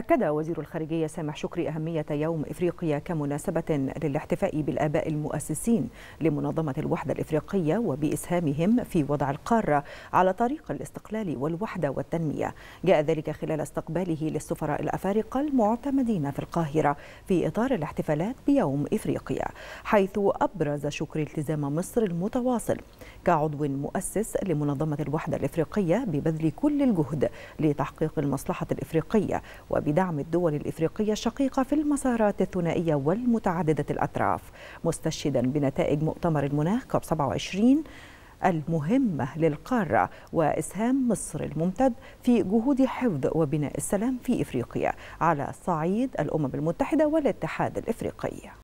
أكد وزير الخارجية سامح شكري أهمية يوم إفريقيا كمناسبة للاحتفاء بالآباء المؤسسين لمنظمة الوحدة الإفريقية وبإسهامهم في وضع القارة على طريق الاستقلال والوحدة والتنمية جاء ذلك خلال استقباله للسفراء الأفارقة المعتمدين في القاهرة في إطار الاحتفالات بيوم إفريقيا حيث أبرز شكري التزام مصر المتواصل كعضو مؤسس لمنظمة الوحدة الإفريقية ببذل كل الجهد لتحقيق المصلحة الإفريقية وب بدعم الدول الإفريقية الشقيقة في المسارات الثنائية والمتعددة الأطراف مستشهدا بنتائج مؤتمر المناخ كوب 27 المهمة للقارة وإسهام مصر الممتد في جهود حفظ وبناء السلام في إفريقيا على صعيد الأمم المتحدة والاتحاد الإفريقي